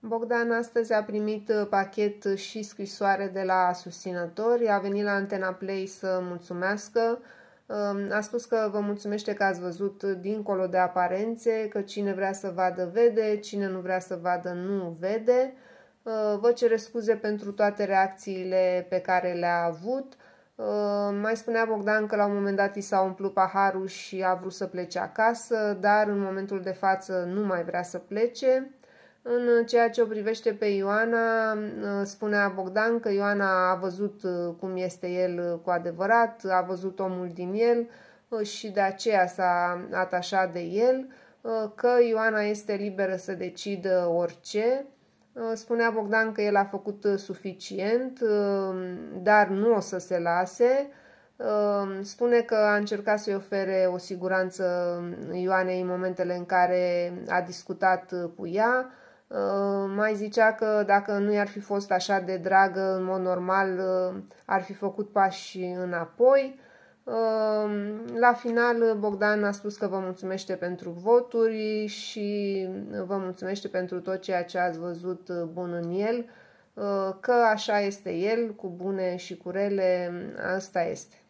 Bogdan astăzi a primit uh, pachet și scrisoare de la susținători, a venit la Antena Play să mulțumească, um, a spus că vă mulțumește că ați văzut dincolo de aparențe, că cine vrea să vadă vede, cine nu vrea să vadă nu vede. Uh, vă cere scuze pentru toate reacțiile pe care le-a avut. Uh, mai spunea Bogdan că la un moment dat i s-a umplut paharul și a vrut să plece acasă, dar în momentul de față nu mai vrea să plece. În ceea ce o privește pe Ioana, uh, spunea Bogdan că Ioana a văzut uh, cum este el uh, cu adevărat, a văzut omul din el și de aceea s-a atașat de el, că Ioana este liberă să decidă orice. Spunea Bogdan că el a făcut suficient, dar nu o să se lase. Spune că a încercat să-i ofere o siguranță Ioanei în momentele în care a discutat cu ea, Uh, mai zicea că dacă nu i-ar fi fost așa de dragă, în mod normal uh, ar fi făcut pași înapoi. Uh, la final, Bogdan a spus că vă mulțumește pentru voturi și vă mulțumește pentru tot ceea ce ați văzut bun în el, că așa este el, cu bune și cu rele, asta este.